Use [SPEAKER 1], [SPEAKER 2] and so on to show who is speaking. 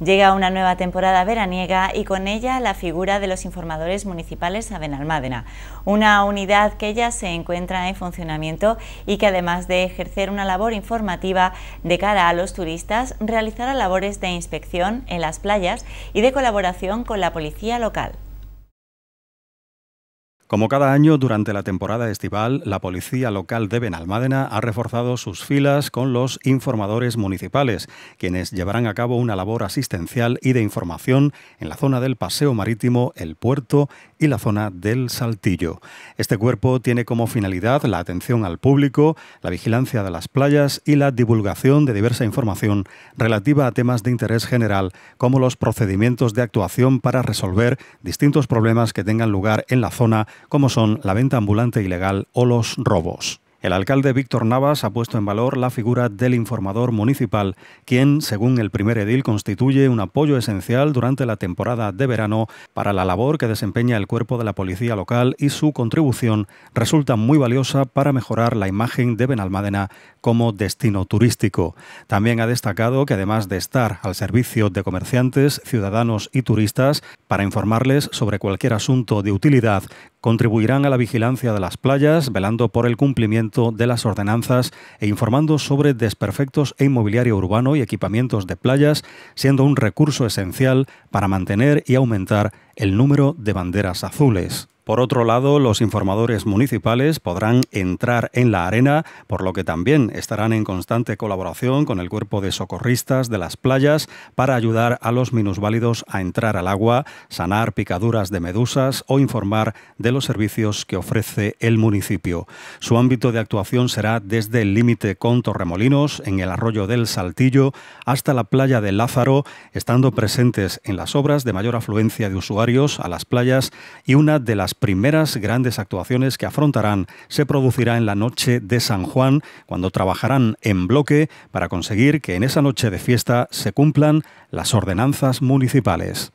[SPEAKER 1] Llega una nueva temporada veraniega y con ella la figura de los informadores municipales a Benalmádena, una unidad que ya se encuentra en funcionamiento y que además de ejercer una labor informativa de cara a los turistas, realizará labores de inspección en las playas y de colaboración con la policía local.
[SPEAKER 2] Como cada año, durante la temporada estival, la policía local de Benalmádena ha reforzado sus filas con los informadores municipales, quienes llevarán a cabo una labor asistencial y de información en la zona del paseo marítimo, el puerto y la zona del Saltillo. Este cuerpo tiene como finalidad la atención al público, la vigilancia de las playas y la divulgación de diversa información relativa a temas de interés general, como los procedimientos de actuación para resolver distintos problemas que tengan lugar en la zona como son la venta ambulante ilegal o los robos. El alcalde Víctor Navas ha puesto en valor la figura del informador municipal, quien, según el primer edil, constituye un apoyo esencial durante la temporada de verano para la labor que desempeña el cuerpo de la policía local y su contribución resulta muy valiosa para mejorar la imagen de Benalmádena como destino turístico. También ha destacado que además de estar al servicio de comerciantes, ciudadanos y turistas, para informarles sobre cualquier asunto de utilidad. Contribuirán a la vigilancia de las playas, velando por el cumplimiento de las ordenanzas e informando sobre desperfectos e inmobiliario urbano y equipamientos de playas, siendo un recurso esencial para mantener y aumentar el número de banderas azules. Por otro lado, los informadores municipales podrán entrar en la arena, por lo que también estarán en constante colaboración con el cuerpo de socorristas de las playas para ayudar a los minusválidos a entrar al agua, sanar picaduras de medusas o informar de los servicios que ofrece el municipio. Su ámbito de actuación será desde el límite con Torremolinos, en el arroyo del Saltillo, hasta la playa de Lázaro, estando presentes en las obras de mayor afluencia de usuarios a las playas y una de las primeras grandes actuaciones que afrontarán se producirá en la noche de San Juan, cuando trabajarán en bloque para conseguir que en esa noche de fiesta se cumplan las ordenanzas municipales.